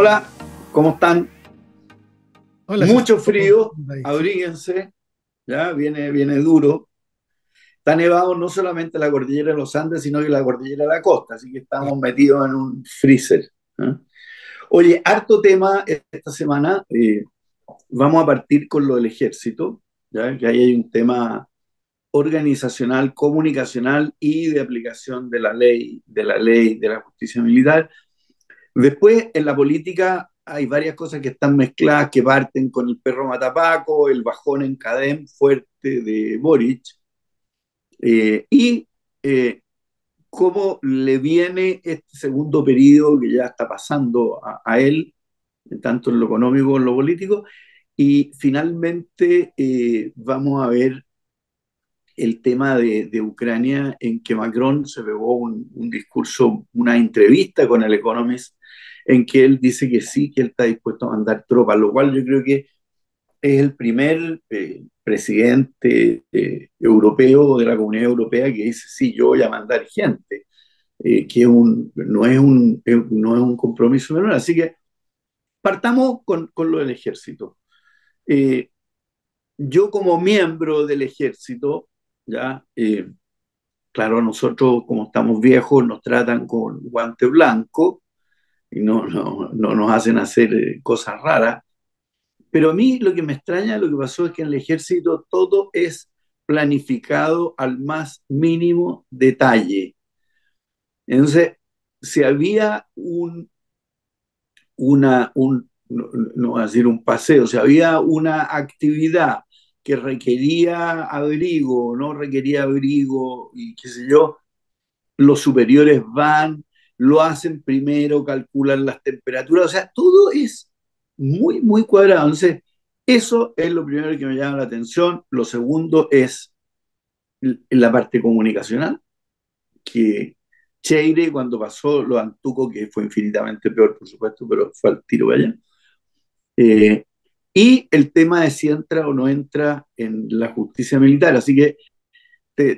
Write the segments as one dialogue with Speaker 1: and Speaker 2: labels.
Speaker 1: Hola, ¿cómo están? Hola, Mucho frío, abríguense, ya viene, viene duro. Está nevado no solamente la cordillera de los Andes, sino que la cordillera de la costa, así que estamos metidos en un freezer. ¿eh? Oye, harto tema esta semana. Eh, vamos a partir con lo del ejército, ya que ahí hay un tema organizacional, comunicacional y de aplicación de la ley, de la ley de la justicia militar. Después, en la política hay varias cosas que están mezcladas, que parten con el perro matapaco, el bajón en cadén fuerte de Boric, eh, y eh, cómo le viene este segundo periodo que ya está pasando a, él, tanto en lo económico como en lo político, y finalmente eh, vamos a ver el tema de, Ucrania en que Macron se pegó un discurso, una entrevista con el Economist en que él dice que sí, que él está dispuesto a mandar tropas, lo cual yo creo que es el primer eh, presidente eh, europeo de la Comunidad Europea que dice, sí, yo voy a mandar gente, eh, que no, es un, es un compromiso menor. Así que partamos con, lo del ejército. yo como miembro del ejército, ya, claro, nosotros como estamos viejos nos tratan con guante blanco, y no, no, nos hacen hacer eh, cosas raras. Pero a mí lo que me extraña, lo que pasó es que en el ejército todo es planificado al más mínimo detalle. Entonces, si había un, una, no, decir un paseo, si había una actividad que requería abrigo, no requería abrigo, y qué sé yo, los superiores van, lo hacen primero, calculan las temperaturas, o sea, todo es muy, muy cuadrado. Entonces, eso es lo primero que me llama la atención. Lo segundo es la parte comunicacional, que Cheire cuando pasó lo antuco, que fue infinitamente peor, por supuesto, pero fue al tiro allá. Eh, y el tema de si entra o no entra en la justicia militar. Así que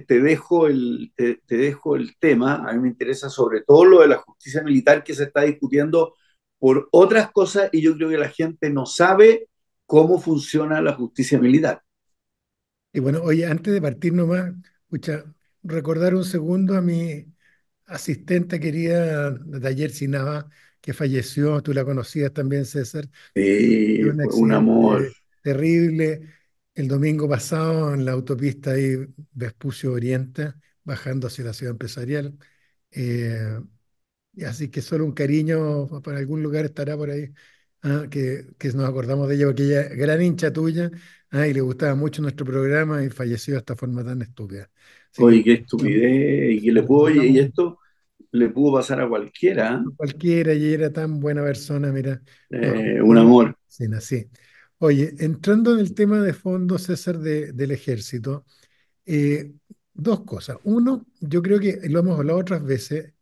Speaker 1: te, dejo el, te, dejo el tema, a mí me interesa sobre todo lo de la justicia militar que se está discutiendo por otras cosas y yo creo que la gente no sabe cómo funciona la justicia militar.
Speaker 2: Y bueno, oye, antes de partir nomás, escucha, recordar un segundo a mi asistente querida de ayer, Sinaba, que falleció, tú la conocías también, César. Sí, un, un amor. Terrible el domingo pasado en la autopista ahí, Vespucio Oriente, bajando hacia la ciudad empresarial. Eh, así que solo un cariño para algún lugar estará por ahí, ah, que, nos acordamos de ella, aquella gran hincha tuya, ah, y le gustaba mucho nuestro programa y falleció de esta forma tan estúpida.
Speaker 1: Oye, qué estupidez, y le y esto le pudo pasar a cualquiera.
Speaker 2: ¿eh? Cualquiera, y era tan buena persona, mira.
Speaker 1: Eh, un amor.
Speaker 2: Sí, así. Oye, entrando en el tema de fondo, César, del ejército, eh, dos cosas. Uno, yo creo que lo hemos hablado otras veces,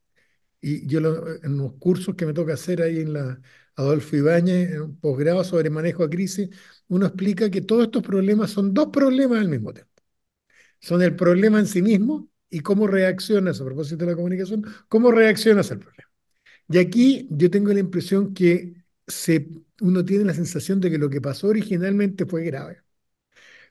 Speaker 2: y yo en los cursos que me toca hacer ahí en la Adolfo Ibáñez, en un posgrado sobre manejo a crisis, uno explica que todos estos problemas son dos problemas al mismo tiempo. Son el problema en sí mismo y cómo reaccionas a propósito de la comunicación, cómo reaccionas al problema. Y aquí yo tengo la impresión que se uno tiene la sensación de que lo que pasó originalmente fue grave,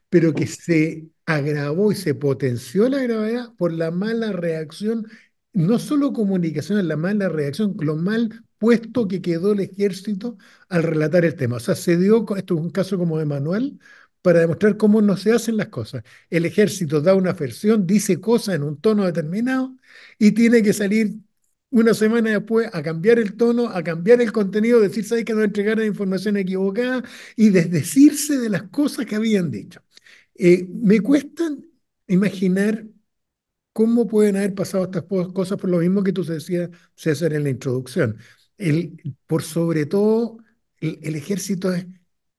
Speaker 2: pero que se agravó y se potenció la gravedad por la mala reacción, no solo comunicación, la mala reacción, lo mal puesto que quedó el ejército al relatar el tema. O sea, se dio, esto es un caso como de manual, para demostrar cómo no se hacen las cosas. El ejército da una versión, dice cosas en un tono determinado y tiene que salir una semana después a cambiar el tono, a cambiar el contenido, decirse ¿sabes que nos entregaron información equivocada? Y desdecirse de las cosas que habían dicho. Eh, me cuesta imaginar cómo pueden haber pasado estas cosas por lo mismo que tú decías, César, en la introducción. El, por sobre todo, el, ejército es,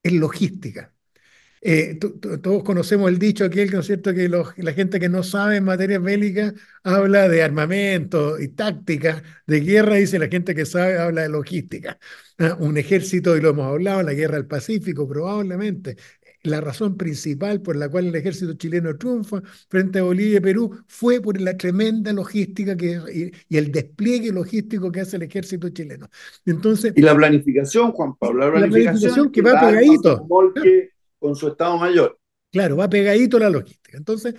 Speaker 2: es logística. Eh, todos conocemos el dicho aquel, el que la gente que no sabe en materia bélica habla de armamento y táctica de guerra, dice la gente que sabe habla de logística. ¿ah? Un ejército, y lo hemos hablado, la guerra del Pacífico, probablemente. La razón principal por la cual el ejército chileno triunfa frente a Bolivia y Perú fue por la tremenda logística que, y, el despliegue logístico que hace el ejército chileno. Entonces, y la
Speaker 1: planificación, Juan Pablo, la planificación, que, va pegadito con su Estado Mayor.
Speaker 2: Claro, va pegadito la logística. Entonces,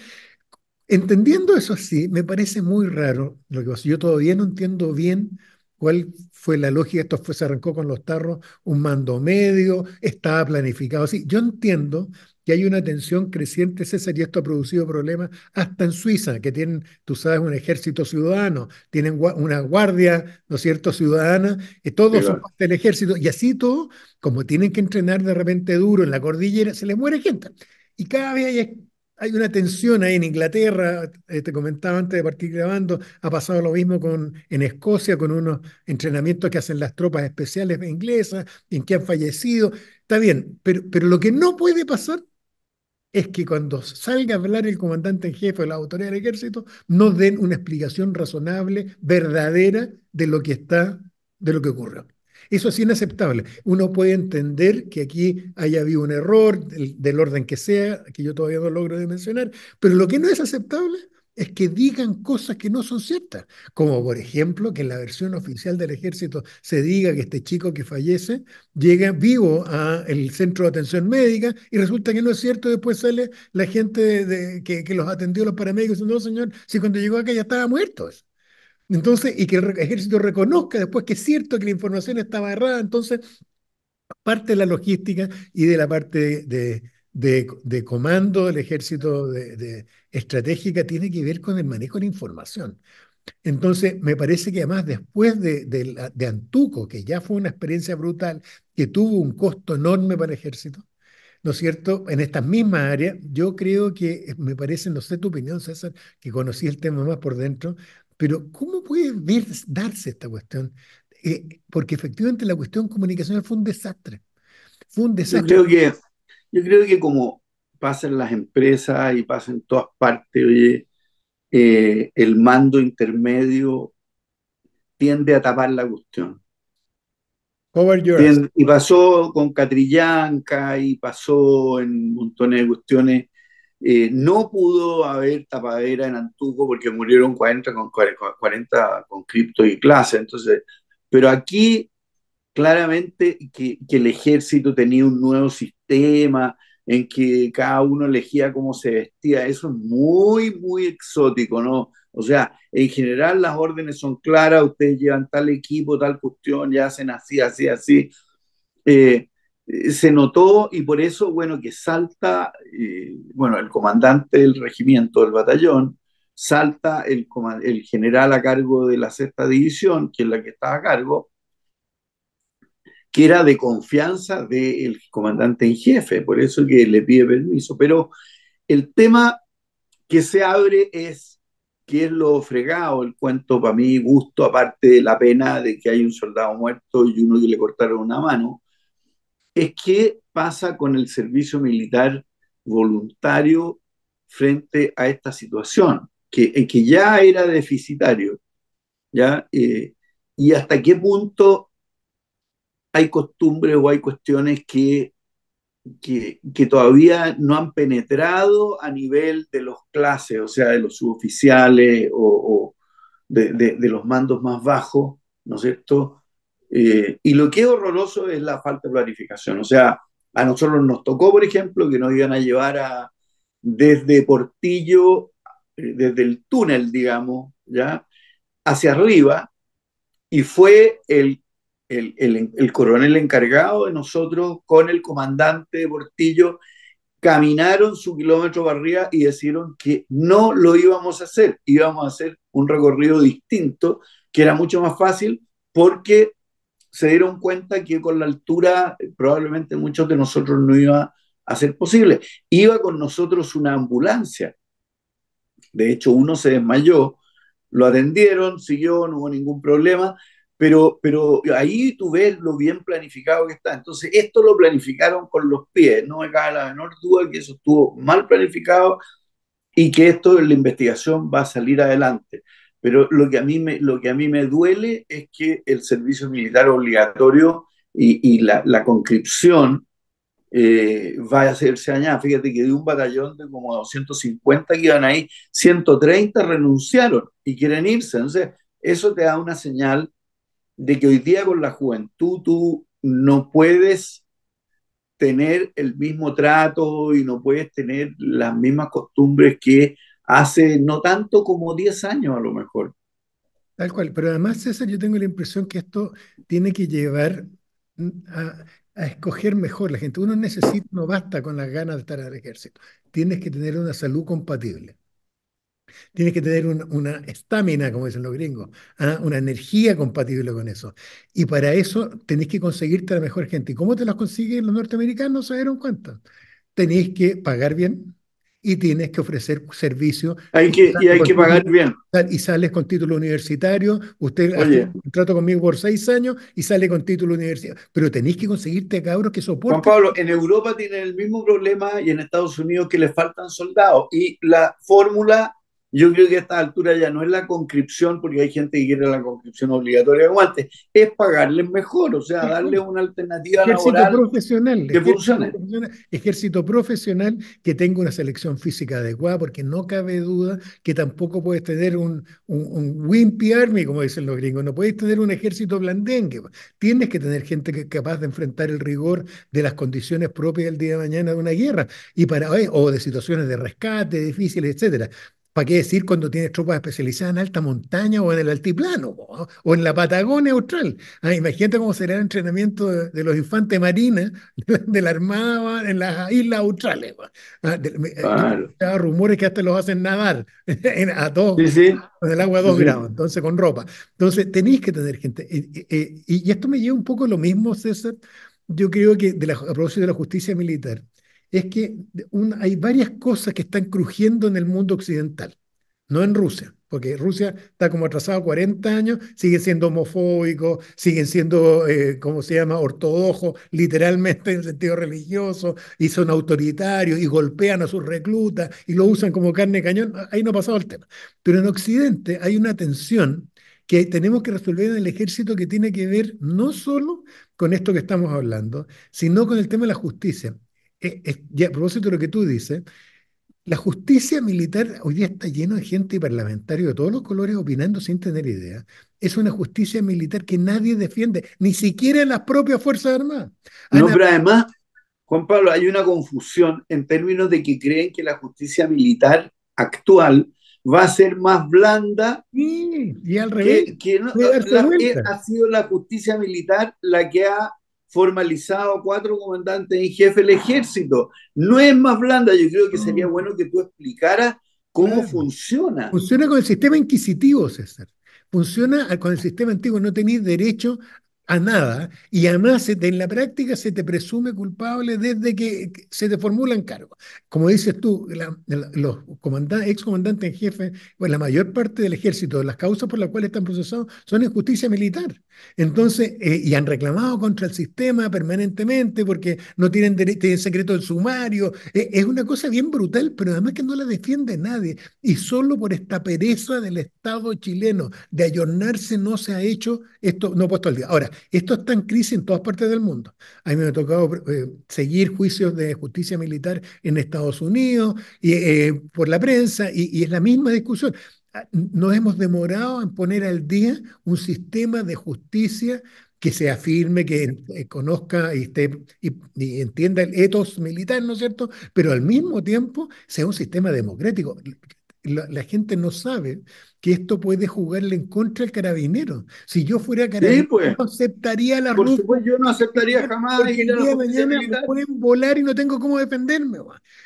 Speaker 2: entendiendo eso así, me parece muy raro lo que Yo todavía no entiendo bien cuál fue la lógica. Esto fue, se arrancó con los tarros, un mando medio, estaba planificado así. Yo entiendo hay una tensión creciente, César, y esto ha producido problemas hasta en Suiza, que tienen, tú sabes, un ejército ciudadano, tienen una guardia, ¿no es cierto?, ciudadana, y todos son parte del ejército, y así todo, como tienen que entrenar de repente duro en la cordillera, se les muere gente. Y cada vez hay, hay una tensión ahí en Inglaterra, eh, te comentaba antes de partir grabando, ha pasado lo mismo con, en Escocia con unos entrenamientos que hacen las tropas especiales inglesas, en que han fallecido. Está bien, pero, pero lo que no puede pasar es que cuando salga a hablar el comandante en jefe o la autoridad del ejército, no den una explicación razonable, verdadera de lo que está, de lo que ocurre Eso es inaceptable. Uno puede entender que aquí haya habido un error del, orden que sea, que yo todavía no logro de mencionar, pero lo que no es aceptable es que digan cosas que no son ciertas, como por ejemplo que en la versión oficial del ejército se diga que este chico que fallece llega vivo al centro de atención médica y resulta que no es cierto, después sale la gente de, que, los atendió, los paramédicos, diciendo, no señor, si cuando llegó acá ya estaba muerto. Entonces, y que el ejército reconozca después que es cierto que la información estaba errada, entonces parte de la logística y de la parte de de, comando del ejército de, de estratégica tiene que ver con el manejo de la información. Entonces, me parece que además después de, de, Antuco, que ya fue una experiencia brutal, que tuvo un costo enorme para el ejército, ¿no es cierto? En estas mismas área yo creo que, eh, me parece, no sé tu opinión, César, que conocí el tema más por dentro, pero ¿cómo puede darse esta cuestión? Eh, porque efectivamente la cuestión comunicacional fue un desastre. Fue un desastre.
Speaker 1: Yo creo que como pasa las empresas y pasa en todas partes, oye, eh, el mando intermedio tiende a tapar la cuestión. y pasó con Catrillanca y pasó en montones de cuestiones. Eh, no pudo haber tapadera en Antuco porque murieron 40 con, cripto y clase. Entonces, pero aquí claramente que, el ejército tenía un nuevo sistema en que cada uno elegía cómo se vestía. Eso es muy, muy exótico, ¿no? O sea, en general las órdenes son claras, ustedes llevan tal equipo, tal cuestión, ya hacen así, así, así. Eh, eh, se notó y por eso, bueno, que salta, eh, bueno, el comandante del regimiento, del batallón, salta el, el general a cargo de la sexta división, que es la que está a cargo, que era de confianza del comandante en jefe, por eso que le pide permiso. Pero el tema que se abre es que es lo fregado, el cuento para mí gusto, aparte de la pena de que hay un soldado muerto y uno que le cortaron una mano, es qué pasa con el servicio militar voluntario frente a esta situación, que, eh, que ya era deficitario, ¿ya? Eh, y hasta qué punto hay costumbres o hay cuestiones que, que, todavía no han penetrado a nivel de los clases, o sea, de los suboficiales o, de, los mandos más bajos, ¿no es cierto? Eh, y lo que es horroroso es la falta de planificación, o sea, a nosotros nos tocó, por ejemplo, que nos iban a llevar a, desde Portillo, eh, desde el túnel, digamos, ¿ya? hacia arriba, y fue el el, coronel encargado de nosotros con el comandante de Portillo caminaron su kilómetro arriba... y decidieron que no lo íbamos a hacer, íbamos a hacer un recorrido distinto, que era mucho más fácil porque se dieron cuenta que con la altura eh, probablemente muchos de nosotros no iba a ser posible. Iba con nosotros una ambulancia. De hecho, uno se desmayó, lo atendieron, siguió, no hubo ningún problema, pero, pero ahí tú ves lo bien planificado que está. Entonces, esto lo planificaron con los pies, no me cabe la menor duda que eso estuvo mal planificado y que esto en la investigación va a salir adelante. Pero lo que a mí me, lo que a mí me duele es que el servicio militar obligatorio y, y la, la conscripción vaya eh, va a hacerse añadir Fíjate que de un batallón de como 250 que iban ahí, 130 renunciaron y quieren irse. Entonces, eso te da una señal de que hoy día con la juventud tú no puedes tener el mismo trato y no puedes tener las mismas costumbres que hace no tanto como 10 años a lo mejor.
Speaker 2: Tal cual, pero además César, yo tengo la impresión que esto tiene que llevar a, escoger mejor la gente. Uno necesita, no basta con las ganas de estar en el ejército, tienes que tener una salud compatible. Tienes que tener una estamina, como dicen los gringos, ¿ah? una energía compatible con eso. Y para eso tenés que conseguirte a la mejor gente. ¿Y cómo te las consiguen los norteamericanos? Se dieron cuenta. Tenés que pagar bien y tienes que ofrecer servicio. Hay que, y, hay que pagar bien. Y sales con título universitario, usted hace un contrato conmigo por seis años y sale con título universitario. Pero tenés que conseguirte cabros que soporten. Juan Pablo, en Europa
Speaker 1: tienen el mismo problema y en Estados Unidos que les faltan soldados. Y la fórmula yo creo que a esta altura ya no es la conscripción, porque hay gente que quiere la conscripción obligatoria de es pagarles mejor, o sea, darle una alternativa ejército
Speaker 2: profesional, que funcione. Ejército profesional que tenga una selección física adecuada, porque no cabe duda que tampoco puedes tener un, un, wimpy army, como dicen los gringos, no puedes tener un ejército blandengue. Tienes que tener gente capaz de enfrentar el rigor de las condiciones propias del día de mañana de una guerra y para, eh, o de situaciones de rescate difíciles, etcétera. ¿Para qué decir cuando tienes tropas especializadas en alta montaña o en el altiplano o en la Patagonia austral? Ah, imagínate cómo será el entrenamiento de, los infantes marinas de, la, Armada en las islas australes. Ah, eh, claro. hay rumores que hasta los hacen nadar en, a dos, sí, con el agua a dos grados, entonces con ropa. Entonces tenéis que tener gente. Eh, eh, y, esto me lleva un poco a lo mismo, César. Yo creo que de la, a propósito de la justicia militar, es que hay varias cosas que están crujiendo en el mundo occidental, no en Rusia, porque Rusia está como atrasado 40 años, sigue siendo homofóbico, siguen siendo, como eh, ¿cómo se llama?, ortodoxo, literalmente en sentido religioso, y son autoritarios y golpean a sus reclutas y lo usan como carne de cañón. Ahí no ha pasado el tema. Pero en Occidente hay una tensión que tenemos que resolver en el ejército que tiene que ver no solo con esto que estamos hablando, sino con el tema de la justicia eh, a propósito de lo que tú dices, la justicia militar hoy día está lleno de gente y parlamentarios de todos los colores opinando sin tener idea. Es una justicia militar que nadie defiende, ni siquiera las propias Fuerzas Armadas. No, pero además, Juan Pablo,
Speaker 1: hay una confusión en términos de que creen que la justicia militar actual va a ser más blanda. y al revés. Que, eh, ha sido la justicia militar la que ha formalizado cuatro comandantes en jefe del ejército.
Speaker 2: No es más blanda, yo creo
Speaker 1: que sería bueno que tú explicaras cómo funciona.
Speaker 2: Funciona con el sistema inquisitivo, César. Funciona con el sistema antiguo, no tenéis derecho a nada y además en la práctica se te presume culpable desde que se te formulan cargos. Como dices tú, la, los ex en jefe, pues la mayor parte del ejército, las causas por las cuales están procesados son en justicia militar. Entonces, eh, y han reclamado contra el sistema permanentemente porque no tienen, tienen secreto del sumario. Eh, es una cosa bien brutal, pero además que no la defiende nadie. Y solo por esta pereza del Estado chileno de ayornarse no se ha hecho esto, no puesto al día. Ahora, esto está en crisis en todas partes del mundo. A mí me ha tocado eh, seguir juicios de justicia militar en Estados Unidos y, eh, por la prensa y, es la misma discusión. Ah, nos hemos demorado en poner al día un sistema de justicia que se afirme, que eh, conozca y, esté, y, entienda el etos militar, ¿no es cierto? Pero al mismo tiempo sea un sistema democrático. la gente no sabe que esto puede jugarle en contra al carabinero. Si yo fuera carabinero, pues. no aceptaría la ruta. yo no aceptaría jamás. pueden volar y no tengo cómo defenderme.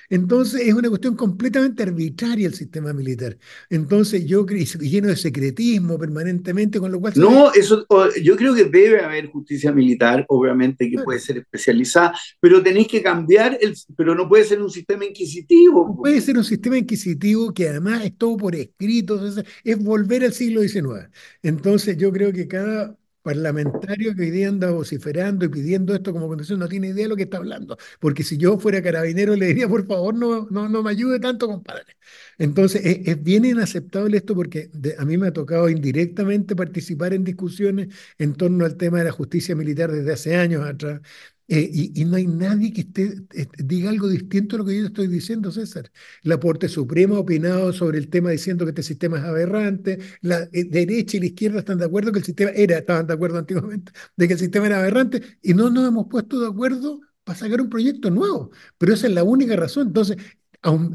Speaker 2: Entonces es una cuestión completamente arbitraria el sistema militar. Entonces yo lleno de secretismo permanentemente, con lo cual... No,
Speaker 1: eso, yo creo que debe haber justicia militar, obviamente que puede ser especializada, pero tenéis que cambiar, el, pero no puede ser un sistema
Speaker 2: inquisitivo. puede ser un sistema inquisitivo que además es todo por escrito es volver al siglo XIX. Entonces yo creo que cada parlamentario que hoy día anda vociferando y pidiendo esto como condición no tiene idea de lo que está hablando, porque si yo fuera carabinero le diría, por favor, no, no, me ayude tanto, compadre. Entonces, es, bien inaceptable esto porque a mí me ha tocado indirectamente participar en discusiones en torno al tema de la justicia militar desde hace años atrás, eh, y, no hay nadie que esté, eh, diga algo distinto a lo que yo estoy diciendo, César. La Corte Suprema ha opinado sobre el tema diciendo que este sistema es aberrante. La eh, derecha y la izquierda están de acuerdo que el sistema era, estaban de acuerdo antiguamente, de que el sistema era aberrante y no nos hemos puesto de acuerdo para sacar un proyecto nuevo. Pero esa es la única razón. Entonces,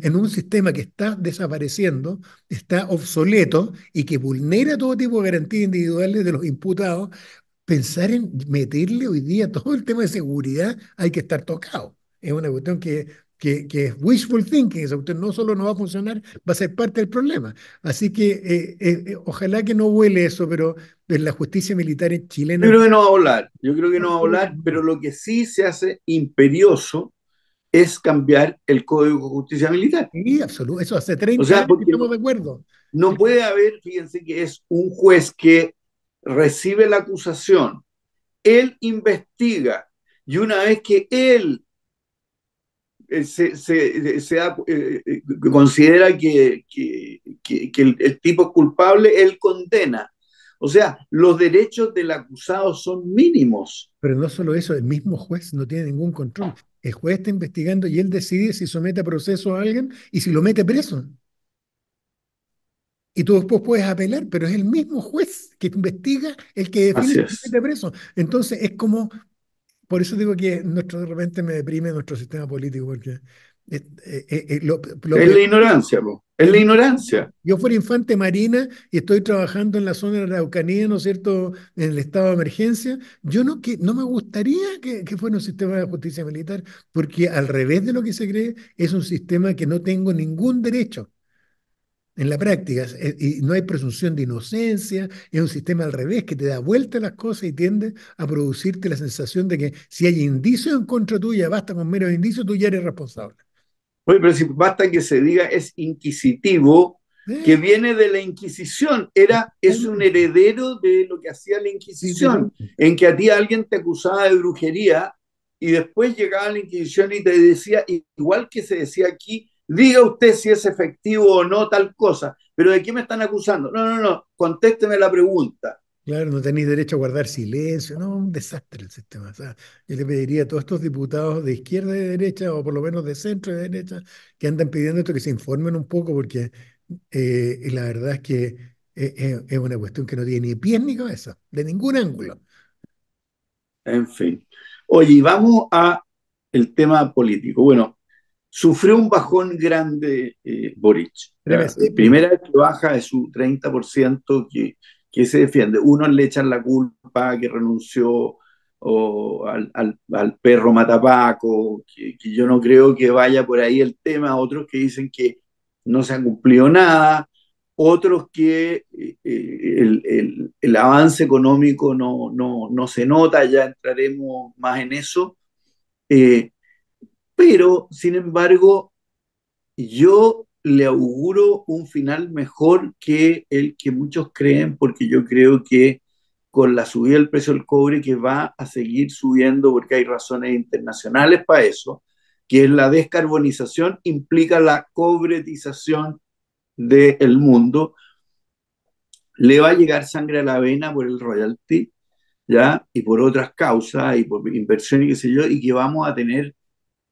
Speaker 2: en un sistema que está desapareciendo, está obsoleto y que vulnera todo tipo de garantías individuales de los imputados, pensar en meterle hoy día todo el tema de seguridad, hay que estar tocado. Es una cuestión que, que, es wishful thinking, esa cuestión no solo no va a funcionar, va a ser parte del problema. Así que eh, eh, eh, ojalá que no huele eso, pero de la justicia militar en chilena. Yo creo que
Speaker 1: no va a volar yo creo que no va a volar, pero lo que sí se hace imperioso es cambiar el Código de Justicia Militar. Sí, absoluto, eso hace 30 años acuerdo. No puede haber, fíjense que es un juez que recibe la acusación, él investiga y una vez que él se, considera que, el, el, tipo es culpable, él condena. O sea, los derechos del acusado
Speaker 2: son mínimos. Pero no solo eso, el mismo juez no tiene ningún control. El juez está investigando y él decide si somete a proceso a alguien y si lo mete preso. Y tú después puedes apelar, pero es el mismo juez que investiga el que define el de preso. Entonces es como, por eso digo que nuestro, de repente me deprime nuestro sistema político, porque eh, eh, eh, es la ignorancia, es la ignorancia. Yo fuera infante marina y estoy trabajando en la zona de la Araucanía, ¿no es cierto?, en el estado de emergencia. Yo no, que, no me gustaría que, que, fuera un sistema de justicia militar, porque al revés de lo que se cree, es un sistema que no tengo ningún derecho en la práctica. Eh, y no hay presunción de inocencia, es un sistema al revés que te da vuelta las cosas y tiende a producirte la sensación de que si hay indicios en contra tuya, basta con menos indicios, tú ya eres responsable.
Speaker 1: basta que se diga es inquisitivo, que viene de la Inquisición, era, es un heredero de lo que hacía la Inquisición, en que a ti alguien te acusaba de brujería y después llegaba la Inquisición y te decía, igual que se decía aquí, Diga usted si es efectivo o no tal cosa, pero ¿de qué me están acusando? No, no, no, contésteme la pregunta.
Speaker 2: Claro, no tenéis derecho a guardar silencio, no, un desastre el sistema. O sea, yo le pediría a todos estos diputados de izquierda y de derecha, o por lo menos de centro y de derecha, que andan pidiendo esto, que se informen un poco, porque eh, la verdad es que eh, eh, es una cuestión que no tiene ni pies ni cabeza, de ningún ángulo.
Speaker 1: En fin. Oye, vamos a el tema político. Bueno, Sufrió un bajón grande eh, Boric. La primera vez que baja es un 30% que, se defiende. Unos le echan la culpa que renunció al, perro matapaco, que, yo no creo que vaya por ahí el tema, otros que dicen que no se ha cumplido nada, otros que eh, eh, el, avance económico no, no, se nota, ya entraremos más en eso, eh, pero, sin embargo, yo le auguro un final mejor que el que muchos creen, porque yo creo que con la subida del precio del cobre que va a seguir subiendo porque hay razones internacionales para eso, que es la descarbonización, implica la cobretización del mundo. Le va a llegar sangre a la vena por el royalty, ¿ya? Y por otras causas y por inversión y qué sé yo, y que vamos a tener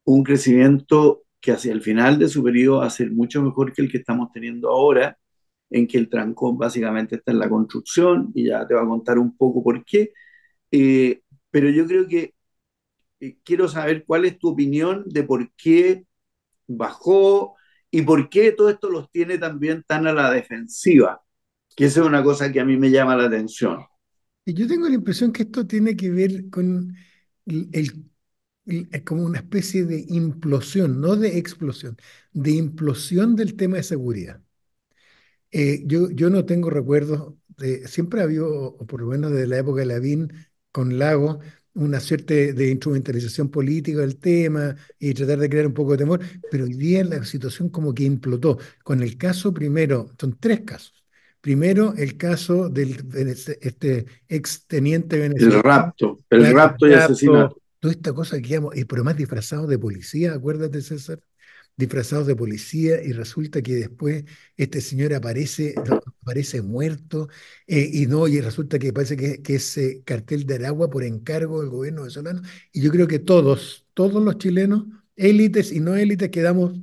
Speaker 1: un crecimiento que hacia el final de su periodo va a ser mucho mejor que el que estamos teniendo ahora, en que el trancón básicamente está en la construcción, y ya te va a contar un poco por qué. Eh, pero yo creo que eh, quiero saber cuál es tu opinión de por qué bajó y por qué todo esto los tiene también tan a la defensiva, que esa es una cosa que a mí me llama la atención.
Speaker 2: y Yo tengo la impresión que esto tiene que ver con el es como una especie de implosión, no de explosión, de implosión del tema de seguridad. Eh, yo, yo no tengo recuerdos, de, siempre ha habido, o por lo menos desde la época de Lavín, con Lago, una suerte de instrumentalización política del tema y tratar de crear un poco de temor, pero hoy día la situación como que implotó. Con el caso primero, son tres casos. Primero, el caso del este, este exteniente venezolano. El rapto,
Speaker 1: el rapto y asesinato
Speaker 2: toda esta cosa que llamamos, eh, pero más disfrazados de policía, acuérdate César, disfrazados de policía y resulta que después este señor aparece, aparece muerto eh, y no, y resulta que parece que, ese eh, cartel de Aragua por encargo del gobierno venezolano. Y yo creo que todos, todos los chilenos, élites y no élites, quedamos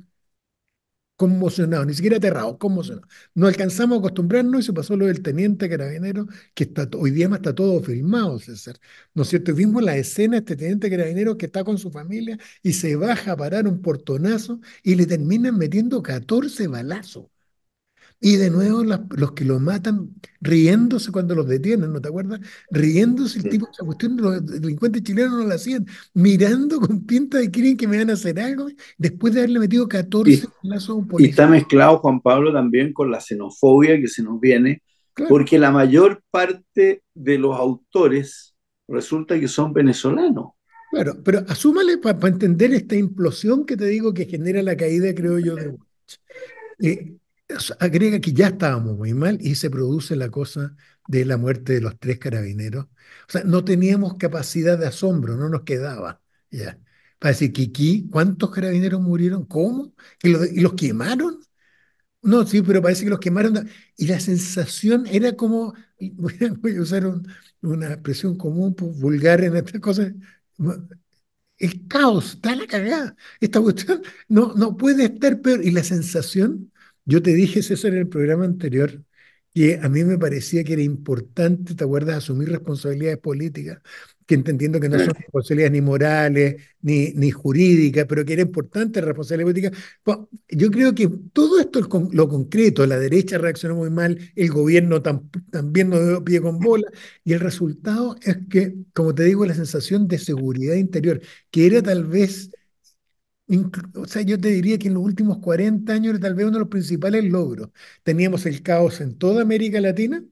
Speaker 2: Conmocionado, ni siquiera aterrado, conmocionado. No alcanzamos a acostumbrarnos y se pasó lo del teniente carabinero, que está, hoy día más está todo filmado, César. ¿No es cierto? Vimos la escena de este teniente carabinero que está con su familia y se baja a parar un portonazo y le terminan metiendo 14 balazos. Y de nuevo los que los matan riéndose cuando los detienen, ¿no te acuerdas? Riéndose el tipo, esa cuestión los delincuentes chilenos no la hacían, mirando con pinta de quieren que me van a hacer algo después de haberle metido 14 y, a un Y está
Speaker 1: mezclado Juan Pablo también con la xenofobia que se nos viene, porque la mayor parte de los autores resulta que son venezolanos.
Speaker 2: Claro, pero asúmale para entender esta implosión que te digo que genera la caída, creo yo, de agrega que ya estábamos muy mal y se produce la cosa de la muerte de los tres carabineros. O sea, no teníamos capacidad de asombro, no nos quedaba ya. Para decir, Kiki, ¿cuántos carabineros murieron? ¿Cómo? ¿Y los, quemaron? No, sí, pero parece que los quemaron. Y la sensación era como, voy a usar una expresión común, pues, vulgar en estas cosas, el caos, está la cagada. Esta cuestión no, no puede estar peor. Y la sensación yo te dije, César, en el programa anterior, que a mí me parecía que era importante, ¿te acuerdas?, asumir responsabilidades políticas, que entendiendo que no son responsabilidades ni morales, ni, ni jurídicas, pero que era importante la responsabilidad política. yo creo que todo esto, lo concreto, la derecha reaccionó muy mal, el gobierno también nos dio pie con bola, y el resultado es que, como te digo, la sensación de seguridad interior, que era tal vez o sea, yo te diría que en los últimos 40 años era tal vez uno de los principales logros. Teníamos el caos en toda América Latina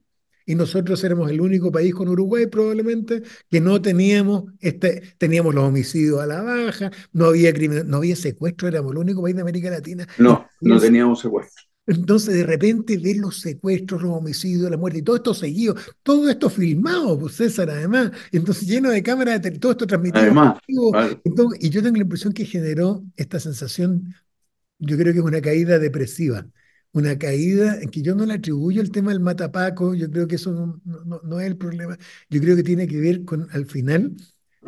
Speaker 2: y nosotros éramos el único país con Uruguay probablemente que no teníamos, este, teníamos los homicidios a la baja, no había crimen, no había secuestro, éramos el único país de América Latina.
Speaker 1: No, no teníamos secuestro.
Speaker 2: Entonces, de repente ver los secuestros, los homicidios, la muerte y todo esto seguido, todo esto filmado, por pues, César, además. Entonces, lleno de cámaras, todo esto transmitido. Además, ah, y yo tengo la impresión que generó esta sensación, yo creo que es una caída depresiva. Una caída en que yo no le atribuyo el tema del matapaco, yo creo que eso no, es el problema. Yo creo que tiene que ver con, al final,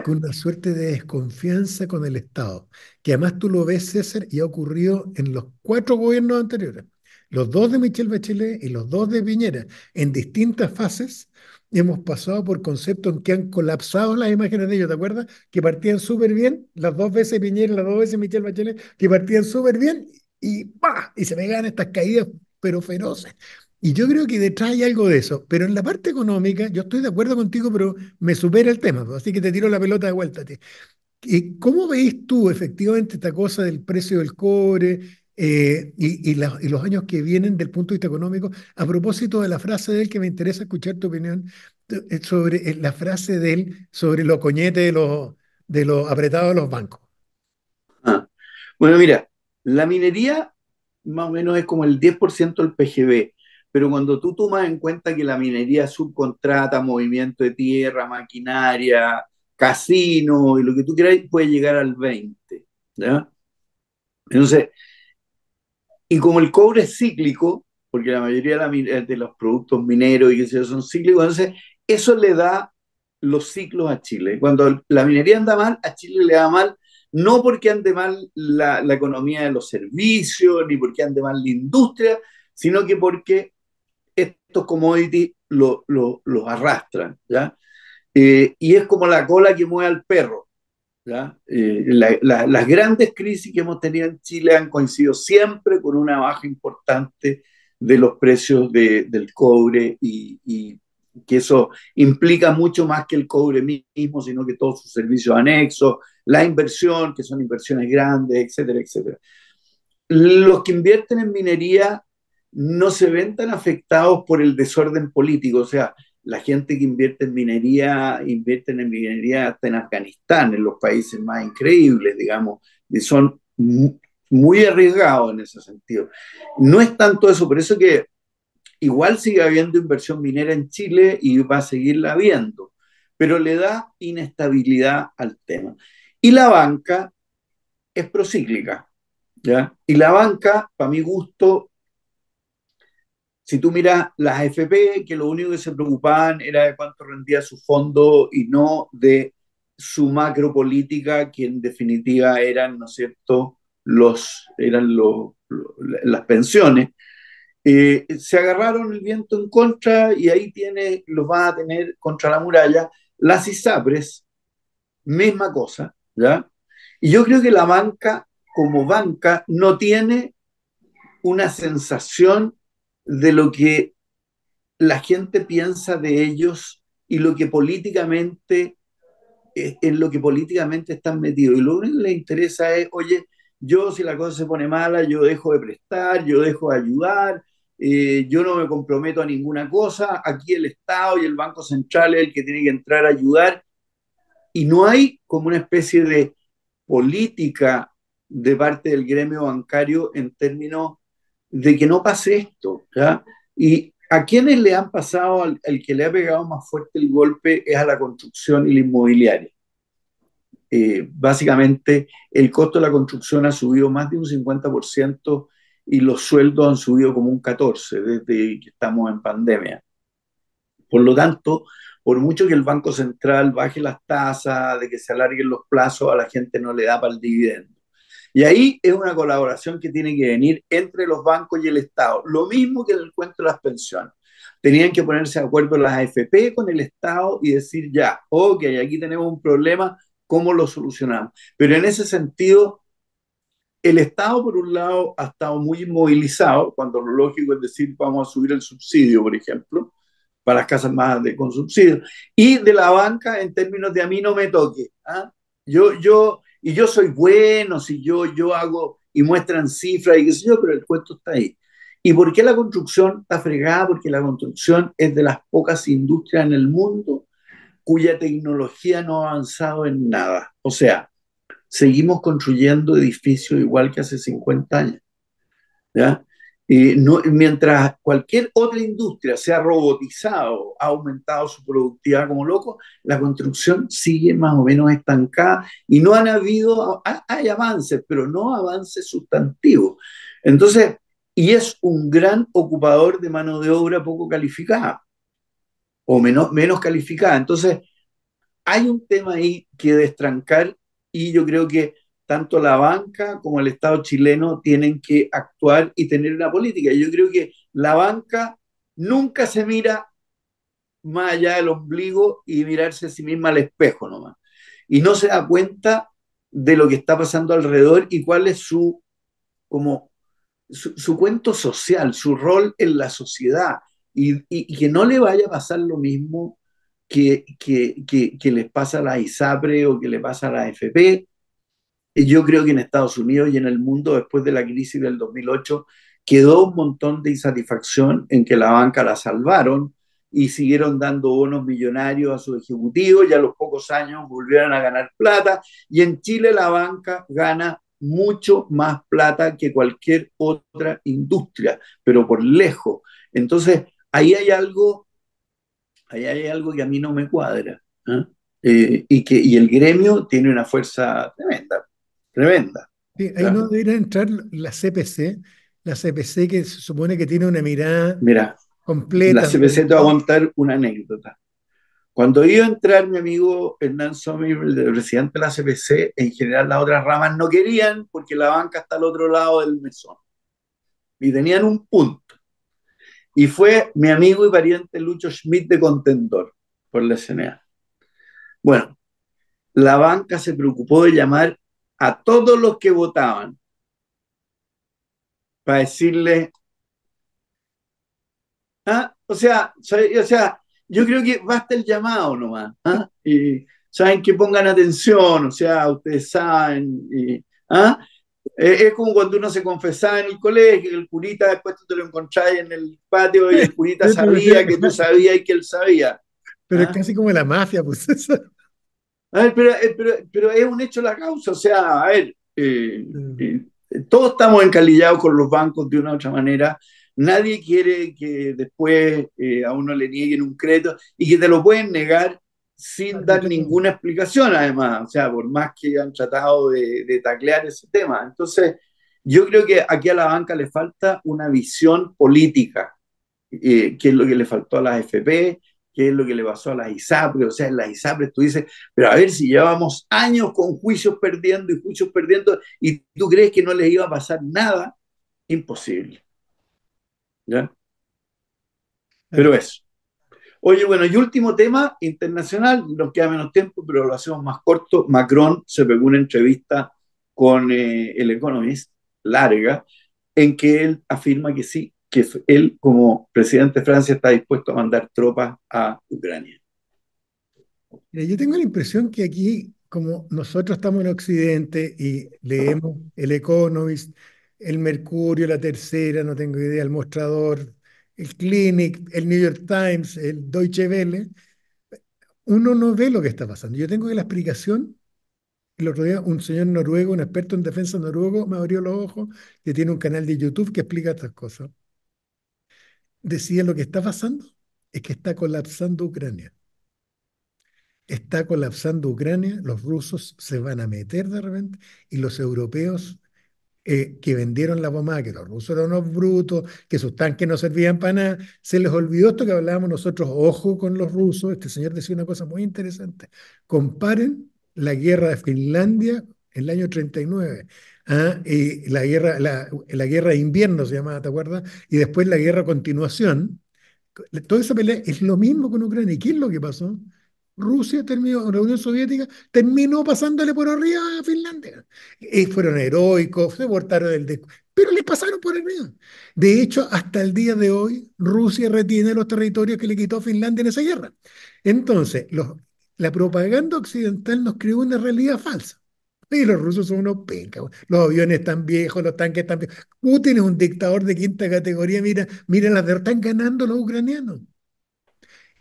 Speaker 2: con una suerte de desconfianza con el Estado, que además tú lo ves, César, y ha ocurrido en los cuatro gobiernos anteriores. Los dos de Michelle Bachelet y los dos de Piñera, en distintas fases, hemos pasado por conceptos en que han colapsado las imágenes de ellos, ¿te acuerdas? Que partían súper bien, las dos veces Piñera, las dos veces Michelle Bachelet, que partían súper bien y ¡pah! Y se ganan estas caídas, pero feroces. Y yo creo que detrás hay algo de eso. Pero en la parte económica, yo estoy de acuerdo contigo, pero me supera el tema, así que te tiro la pelota de vuelta. ¿Y eh, ¿Cómo veis tú efectivamente esta cosa del precio del cobre, eh, y, los años que vienen del punto de vista económico. A propósito de la frase de él, que me interesa escuchar tu opinión eh, sobre eh, la frase de él sobre los coñetes de los, de los apretados de los bancos.
Speaker 1: Ah, bueno, mira, la minería más o menos es como el 10% del PGB, pero cuando tú tomas en cuenta que la minería subcontrata movimiento de tierra, maquinaria, casino y lo que tú quieras, puede llegar al 20%. Entonces, y como el cobre es cíclico, porque la mayoría de, eh, los productos mineros y yo son cíclicos, entonces eso le da los ciclos a Chile. Cuando la minería anda mal, a Chile le da mal, no porque ande mal la, economía de los servicios, ni porque ande mal la industria, sino que porque estos commodities los arrastran, ¿ya? Eh, y es como la cola que mueve al perro. Eh, las grandes crisis que hemos tenido en Chile han coincidido siempre con una baja importante de los precios del cobre y, y, que eso implica mucho más que el cobre mismo, sino que todos sus servicios anexos, la inversión, que son inversiones grandes, etcétera, etcétera. Los que invierten en minería no se ven tan afectados por el desorden político, o sea, la gente que invierte en minería, invierte en minería hasta en Afganistán, en los países más increíbles, digamos, y son muy arriesgados en ese sentido. No es tanto eso, por eso que igual sigue habiendo inversión minera en Chile y va a seguirla habiendo, pero le da inestabilidad al tema. Y la banca es procíclica, ¿ya? Y la banca, para mi gusto, si tú miras las F.P. que lo único que se preocupaban era de cuánto rendía su fondo y no de su macro política, que en definitiva eran, ¿no es cierto?, los, eran las pensiones. Eh, se agarraron el viento en contra y ahí tiene, los van a tener contra la muralla. Las ISAPRES, misma cosa, ¿ya? Y yo creo que la banca, como banca, no tiene una sensación de lo que la gente piensa de ellos y lo que políticamente eh, en lo que políticamente están metidos. Y lo único que les interesa es, oye, yo si la cosa se pone mala, yo dejo de prestar, yo dejo de ayudar, eh, yo no me comprometo a ninguna cosa, aquí el Estado y el Banco Central es el que tiene que entrar a ayudar. Y no hay como una especie de política de parte del gremio bancario en términos de que no pase esto. Y a quienes le han pasado, al, que le ha pegado más fuerte el golpe es a la construcción y la inmobiliaria. Eh, básicamente, el costo de la construcción ha subido más de un 50% y los sueldos han subido como un 14% desde que estamos en pandemia. Por lo tanto, por mucho que el Banco Central baje las tasas, de que se alarguen los plazos, a la gente no le da para el dividendo. Y ahí es una colaboración que tiene que venir entre los bancos y el Estado. Lo mismo que en el cuento de las pensiones. Tenían que ponerse de acuerdo las AFP con el Estado y decir ya, ok, aquí tenemos un problema, ¿cómo lo solucionamos? Pero en ese sentido, el Estado, por un lado, ha estado muy inmovilizado, cuando lo lógico es decir, vamos a subir el subsidio, por ejemplo, para las casas más de, con subsidio, y de la banca en términos de a mí no me toque. ¿ah? Yo, yo, y yo soy bueno, si yo, yo hago y muestran cifras y qué sé yo, pero el cuento está ahí. ¿Y por qué la construcción está fregada? Porque la construcción es de las pocas industrias en el mundo cuya tecnología no ha avanzado en nada. O sea, seguimos construyendo edificios igual que hace 50 años. ¿ya? Eh, mientras cualquier otra industria se ha robotizado, ha aumentado su productividad como loco, la construcción sigue más o menos estancada y no han habido, hay avances, pero no avances sustantivos. Entonces, y es un gran ocupador de mano de obra poco calificada o menos, menos calificada. Entonces, hay un tema ahí que destrancar y yo creo que tanto la banca como el Estado chileno tienen que actuar y tener una política. Yo creo que la banca nunca se mira más allá del ombligo y mirarse a sí misma al espejo nomás. Y no se da cuenta de lo que está pasando alrededor y cuál es su, como, su, cuento social, su rol en la sociedad. Y, que no le vaya a pasar lo mismo que, que, les pasa a la ISAPRE o que le pasa a la AFP, yo creo que en Estados Unidos y en el mundo, después de la crisis del 2008, quedó un montón de insatisfacción en que la banca la salvaron y siguieron dando bonos millonarios a sus ejecutivos y a los pocos años volvieron a ganar plata. Y en Chile la banca gana mucho más plata que cualquier otra industria, pero por lejos. Entonces, ahí hay algo, ahí hay algo que a mí no me cuadra. ¿eh? Eh, y, que, y el gremio tiene una fuerza tremenda tremenda.
Speaker 2: ahí no debería entrar la CPC, la CPC que se supone que tiene una mirada Mira, completa. La CPC te va a
Speaker 1: contar una anécdota. Cuando iba a entrar mi amigo Hernán Somir, el presidente de la CPC, en general las otras ramas no querían porque la banca está al otro lado del mesón. Y tenían un punto. Y fue mi amigo y pariente Lucho Schmidt de Contendor por la CNA. Bueno, la banca se preocupó de llamar a todos los que votaban para decirle, ¿ah? o, sea, o sea, yo creo que basta el llamado nomás, ¿ah? y saben que pongan atención, o sea, ustedes saben, y, ¿ah? Eh, es como cuando uno se confesaba en el colegio, el curita después te lo encontrabas en el patio y el curita sabía que tú sabías y que él sabía.
Speaker 2: Pero es ¿ah? casi como la mafia, pues eso.
Speaker 1: A ver, eh, pero, es un hecho la causa, o sea, a ver, mm. eh, eh, todos estamos encalillados con los bancos de una u otra manera, nadie quiere que después a uno le nieguen un crédito y que te lo pueden negar sin dar ninguna explicación además, o sea, por más que han tratado de, taclear ese tema. Entonces, yo creo que aquí a la banca le falta una visión política, que es lo que le faltó a las FP, qué es lo que le pasó a las ISAPRES, o sea, en las ISAPRES tú dices, pero a ver si llevamos años con juicios perdiendo y juicios perdiendo, y tú crees que no les iba a pasar nada, imposible. ¿Ya? Pero eso. Oye, bueno, y último tema internacional, nos queda menos tiempo, pero lo hacemos más corto. Macron se pegó una entrevista con eh, el Economist, larga, en que él afirma que sí, que él como presidente de Francia está dispuesto a mandar tropas a Ucrania.
Speaker 2: yo tengo la impresión que aquí, como nosotros estamos en Occidente y leemos el Economist, el Mercurio, la Tercera, no tengo idea, el Mostrador, el Clinic, el New York Times, el Deutsche Welle, uno no ve lo que está pasando. Yo tengo que la explicación el otro día un señor noruego, un experto en defensa noruego, me abrió los ojos, que tiene un canal de YouTube que explica estas cosas decía lo que está pasando es que está colapsando Ucrania. Está colapsando Ucrania, los rusos se van a meter de repente y los europeos eh, que vendieron la bomba que los rusos eran unos brutos, que sus tanques no servían para nada, se les olvidó esto que hablábamos nosotros, ojo con los rusos, este señor decía una cosa muy interesante, comparen la guerra de Finlandia en el año 39 ¿ah? y la guerra, la, guerra de invierno se llamaba, ¿te acuerdas? Y después la guerra a continuación. Toda esa pelea es lo mismo con Ucrania. ¿Y qué es lo que pasó? Rusia terminó, la Unión Soviética terminó pasándole por arriba a Finlandia. Y fueron heroicos, se portaron del pero les pasaron por arriba. De hecho, hasta el día de hoy, Rusia retiene los territorios que le quitó a Finlandia en esa guerra. Entonces, la propaganda occidental nos creó una realidad falsa y los rusos son unos pencas, los aviones están viejos, los tanques están viejos. Putin es un dictador de quinta categoría, mira, mira las están ganando los ucranianos.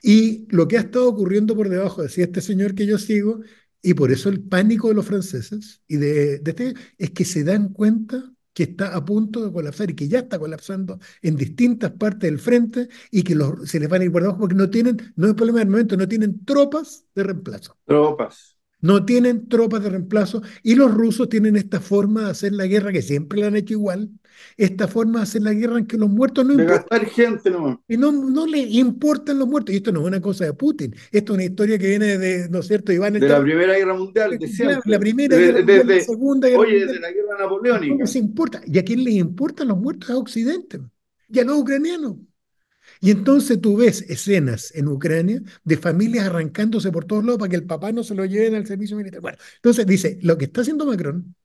Speaker 2: Y lo que ha estado ocurriendo por debajo, decía este señor que yo sigo, y por eso el pánico de los franceses y de, de este, es que se dan cuenta que está a punto de colapsar y que ya está colapsando en distintas partes del frente y que los, se les van a ir por debajo porque no tienen, no es problema de momento, no tienen tropas de reemplazo. Tropas no tienen tropas de reemplazo y los rusos tienen esta forma de hacer la guerra que siempre la han hecho igual, esta forma de hacer la guerra en que los muertos no importan. gente Y no, no le importan los muertos. Y esto no es una cosa de Putin, esto es una historia que viene de, ¿no es cierto, Iván? De la Primera Guerra Mundial, de La Primera Guerra la Segunda Guerra oye, Mundial. la Guerra Napoleónica. No les importa. ¿Y a quién le importan los muertos? A Occidente. ya a los ucranianos. Y entonces tú ves escenas en Ucrania de familias arrancándose por todos lados para que el papá no se lo lleven al servicio militar. Bueno, entonces dice, lo que está haciendo Macron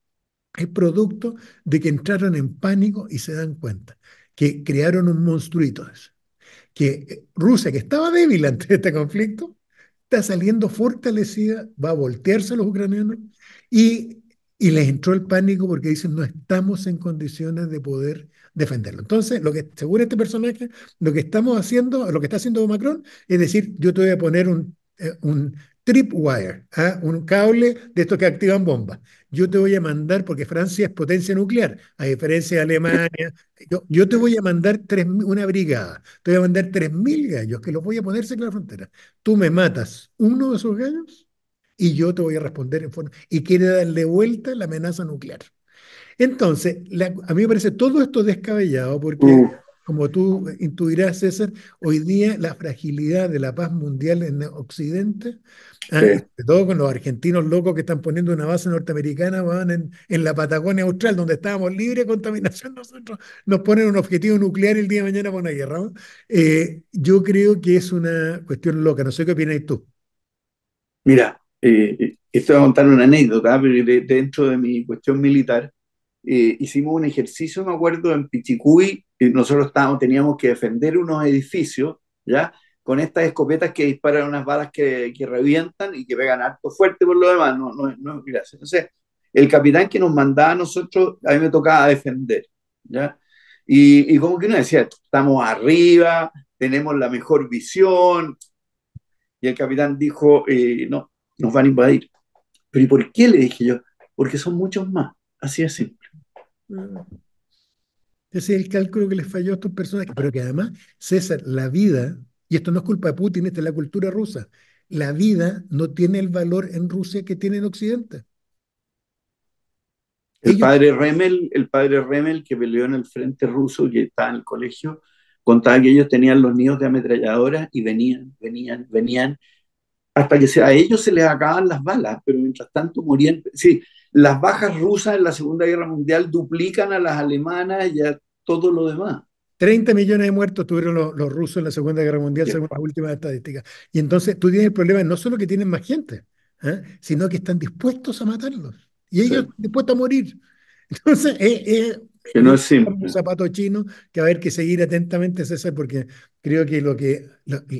Speaker 2: es producto de que entraron en pánico y se dan cuenta que crearon un monstruito. Que eh, Rusia, que estaba débil ante este conflicto, está saliendo fortalecida, va a voltearse a los ucranianos y y les entró el pánico porque dicen no estamos en condiciones de poder defenderlo. Entonces, lo que según este personaje, lo que estamos haciendo, lo que está haciendo Macron, es decir, yo te voy a poner un, eh, tripwire, ¿ah? un cable de estos que activan bombas. Yo te voy a mandar, porque Francia es potencia nuclear, a diferencia de Alemania, yo, te voy a mandar una brigada, te voy a mandar 3.000 gallos que los voy a poner cerca de la frontera. Tú me matas uno de esos gallos y yo te voy a responder en forma... Y quiere darle vuelta la amenaza nuclear. Entonces, a mí me parece todo esto descabellado porque... Mm. como tú intuirás, César, hoy día la fragilidad de la paz mundial en Occidente, ¿ah? sobre todo con los argentinos locos que están poniendo una base norteamericana van en, en, la Patagonia Austral, donde estábamos libres de contaminación, nosotros nos ponen un objetivo nuclear y el día de mañana van a guerra. Eh, yo creo que es una cuestión loca, no sé qué opinas tú. Mira,
Speaker 1: eh, eh, esto va a contar una anécdota, dentro de mi cuestión militar, eh, hicimos un ejercicio, me acuerdo, en Pichicuy, y nosotros estábamos, teníamos que defender unos edificios, ¿ya? Con estas escopetas que disparan unas balas que, que revientan y que pegan harto fuerte por lo demás, no, no, no gracias. Entonces, el capitán que nos mandaba a nosotros, a mí me tocaba defender, ¿ya? Y, y como que uno decía, estamos arriba, tenemos la mejor visión, y el capitán dijo, eh, no, nos van a invadir. Pero ¿y por qué le dije yo? Porque son muchos más, así de simple.
Speaker 2: Mm. Ese es el cálculo que les falló a estas personas, Pero que además, César, la vida, y esto no es culpa de Putin, esta es la cultura rusa, la vida no tiene el valor en Rusia que tiene en Occidente.
Speaker 1: El padre Remel, el padre Remel que peleó en el frente ruso, y estaba en el colegio, contaba que ellos tenían los niños de ametralladora y venían, venían, venían, hasta que a ellos se les acaban las balas, pero mientras tanto morían. Sí, las bajas rusas en la Segunda Guerra Mundial duplican a las alemanas y a todo lo demás.
Speaker 2: 30 millones de muertos tuvieron los, rusos en la Segunda Guerra Mundial, según las últimas estadísticas. Y entonces tú tienes el problema no solo que tienen más gente, ¿eh? sino que están dispuestos a matarlos. Y ellos dispuestos a morir. Entonces, es, que no es simple. Un zapato chino que va a haber que seguir atentamente, César, porque creo que lo que.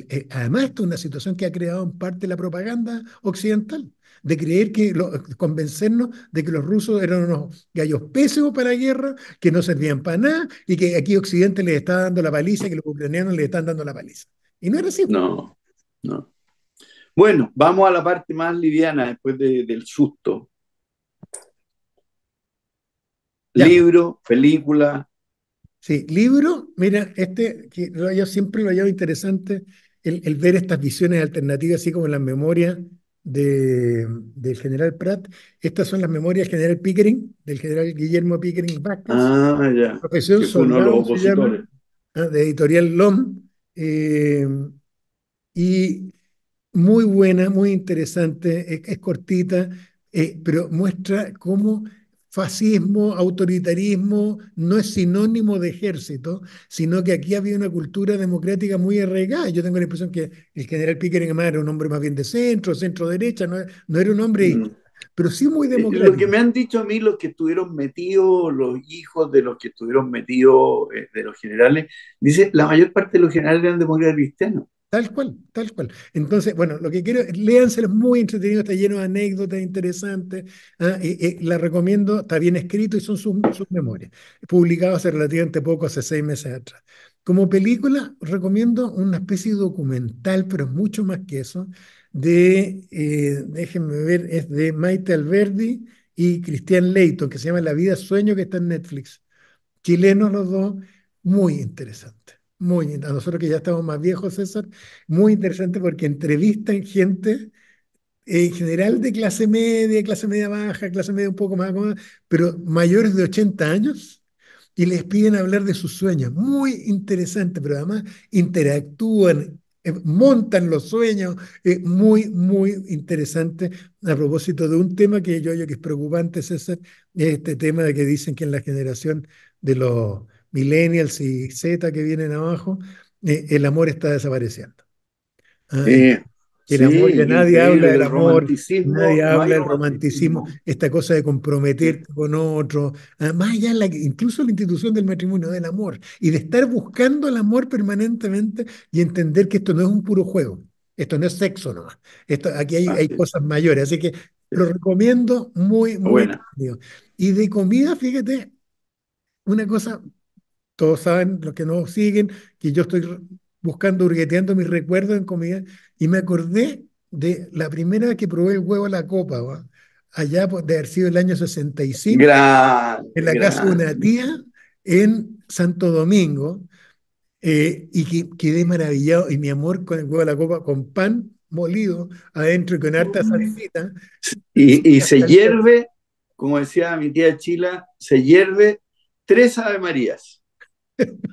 Speaker 2: Eh, además, es una situación que ha creado en parte la propaganda occidental, de creer que. Lo, convencernos de que los rusos eran unos gallos pésimos para la guerra, que no servían para nada y que aquí Occidente les está dando la paliza y que los ucranianos les están dando la paliza.
Speaker 1: Y no es así. No, no. Bueno, vamos a la parte más liviana después del susto. Libro, película.
Speaker 2: Sí, libro, mira, este, que yo siempre lo he hallado interesante, el, ver estas visiones alternativas, así como las memorias de, del general Pratt. Estas son las memorias del general Pickering, del general Guillermo Pickering Vázquez. Ah, ya. Profesión de, de editorial LOM. Eh, y muy buena, muy interesante, es, cortita, eh, pero muestra cómo fascismo, autoritarismo, no es sinónimo de ejército, sino que aquí había una cultura democrática muy arraigada. Yo tengo la impresión que el general Pickering además era un hombre más bien de centro, centro-derecha, no, era un hombre, mm. pero sí muy democrático. Eh, lo que me han
Speaker 1: dicho a mí los que estuvieron metidos, los hijos de los que estuvieron metidos, eh, de los generales, dice, la mayor parte de los generales eran
Speaker 2: democráticos cristianos. Tal cual, tal cual. Entonces, bueno, lo que quiero, léanselo, es muy entretenido, está lleno de anécdotas interesantes. ¿ah? Eh, eh, la recomiendo, está bien escrito y son sus, memorias. Publicado hace relativamente poco, hace seis meses atrás. Como película, recomiendo una especie de documental, pero es mucho más que eso, de, eh, déjenme ver, es de Maite Alberdi y Cristian Leito que se llama La vida sueño, que está en Netflix. Chilenos los dos, muy interesante muy, a nosotros que ya estamos más viejos, César, muy interesante porque entrevistan gente en general de clase media, clase media baja, clase media un poco más, pero mayores de 80 años y les piden hablar de sus sueños. Muy interesante, pero además interactúan, eh, montan los sueños, muy, muy interesante a propósito de un tema que yo, yo que es preocupante, César, este tema de que dicen que en la generación de los millennials y Z que vienen abajo, eh, el amor está desapareciendo.
Speaker 1: Ah, eh, sí, amor, nadie habla del amor, nadie habla del
Speaker 2: romanticismo, esta cosa de comprometerte con otro, además ah, ya incluso la institución del matrimonio, del amor, y de estar buscando el amor permanentemente y entender que esto no es un puro juego, esto no es sexo nomás, esto, aquí hay, cosas mayores, así que lo recomiendo muy, muy. Buena. Y de comida, fíjate, una cosa todos saben, los que no siguen, que yo estoy buscando, hurgueteando mis recuerdos en comida y me acordé de la primera vez que probé el huevo a la copa, allá pues, de haber sido el año 65, en la casa de una tía en Santo Domingo, eh, y que, quedé maravillado, y mi amor con el huevo a la copa, con pan molido adentro y con harta salsita.
Speaker 1: Y, se hierve,
Speaker 2: como decía mi tía Chila, se hierve
Speaker 1: tres Ave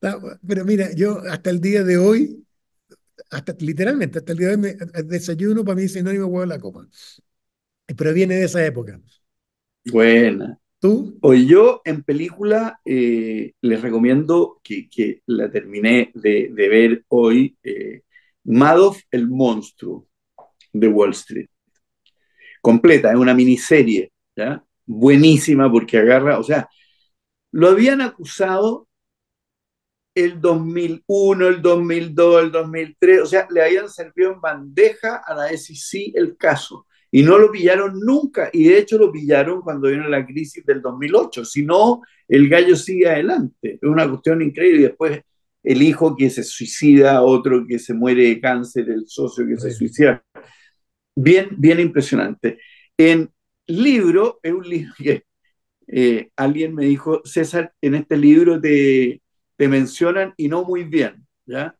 Speaker 2: Pero mira, yo hasta el día de hoy, hasta literalmente, hasta el día de hoy, eh, desayuno para mí es sinónimo huevo a la copa. Pero viene de esa época.
Speaker 1: Buena. ¿Tú? hoy yo en película eh, les recomiendo que, que, la terminé de, de ver hoy, eh, Madoff el monstruo de Wall Street. Completa, es una miniserie, Buenísima porque agarra, o sea, lo habían acusado el 2001, el 2002, el 2003, o sea, le habían servido en bandeja a la SIC e el caso y no lo pillaron nunca y de hecho lo pillaron cuando vino la crisis del 2008, si no, el gallo sigue adelante, es una cuestión increíble y después el hijo que se suicida, otro que se muere de cáncer, el socio que se suicida. Bien, bien impresionante. En libro, es un libro que eh, alguien me dijo, César, en este libro te, te mencionan y no muy bien, ¿ya?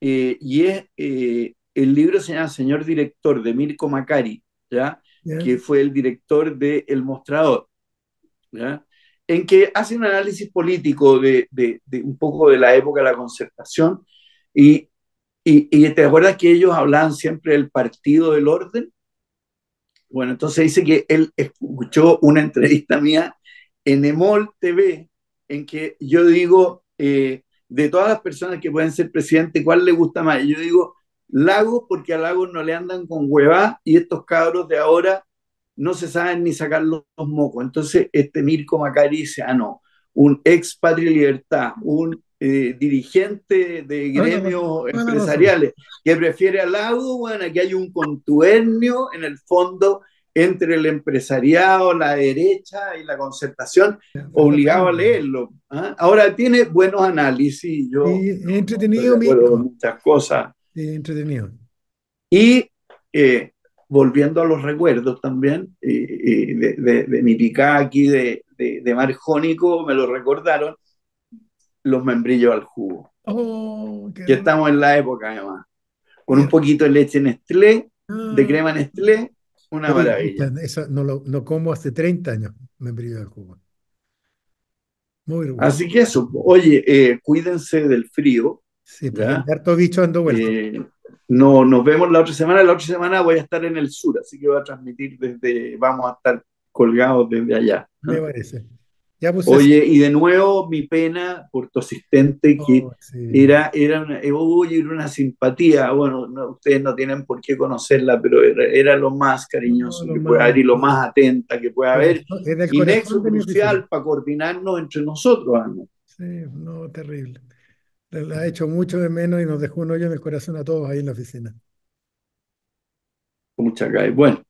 Speaker 1: Eh, y es, eh, el libro se llama Señor Director de Mirko Macari, ¿ya? Que fue el director de El Mostrador, ¿ya? En que hace un análisis político de, de, un poco de la época de la concertación y, y, y te acuerdas que ellos hablaban siempre del partido del orden. Bueno, entonces dice que él escuchó una entrevista mía en Emol TV, en que yo digo, eh, de todas las personas que pueden ser presidente, ¿cuál le gusta más? Yo digo, lago porque a lago no le andan con hueva y estos cabros de ahora no se saben ni sacar los, mocos. Entonces, este Mirko Macari dice, ah, no, un ex Patria Libertad, un eh, dirigente de gremios empresariales, que prefiere a lago bueno, aquí hay un contubernio en el fondo entre el empresariado, la derecha y la concertación, obligado a leerlo. ¿ah? Ahora tiene buenos análisis, yo entretenido muchas cosas.
Speaker 2: entretenido.
Speaker 1: Y eh, volviendo a los recuerdos también, de, mi de, aquí de, de, de Marjónico, me lo recordaron, los membrillos al jugo.
Speaker 2: Oh,
Speaker 1: que estamos en la época además, con un poquito de leche Nestlé, de ah. crema
Speaker 2: Nestlé una maravilla. Eso no, lo, no como hace 30 años membrillo el Cuba. Muy bueno. Así
Speaker 1: que eso, oye, eh, cuídense del frío. Sí, pero pues, hay harto bicho ando bueno eh, no, nos vemos la otra semana. La otra semana voy a estar en el sur, así que voy a transmitir desde, vamos a estar colgados desde allá.
Speaker 2: Me parece. Pues, oye, y de
Speaker 1: nuevo mi pena por tu asistente, que oh, era, eh, era, una, simpatía. Bueno, ustedes no tienen por qué conocerla, pero era, lo más cariñoso que puede haber y lo más atenta que puede haber.
Speaker 2: y nexo crucial
Speaker 1: para coordinarnos entre nosotros, Ana.
Speaker 2: Sí, no, terrible. La ha hecho mucho de menos y nos dejó un hoyo en el corazón a todos ahí en la oficina.
Speaker 1: Muchas gracias. Bueno.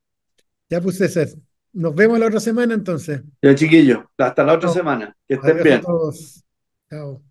Speaker 2: Ya, puse César. Nos vemos la otra semana entonces.
Speaker 1: Ya, chiquillo Hasta la otra semana. Que estén bien.
Speaker 2: todos. Chao.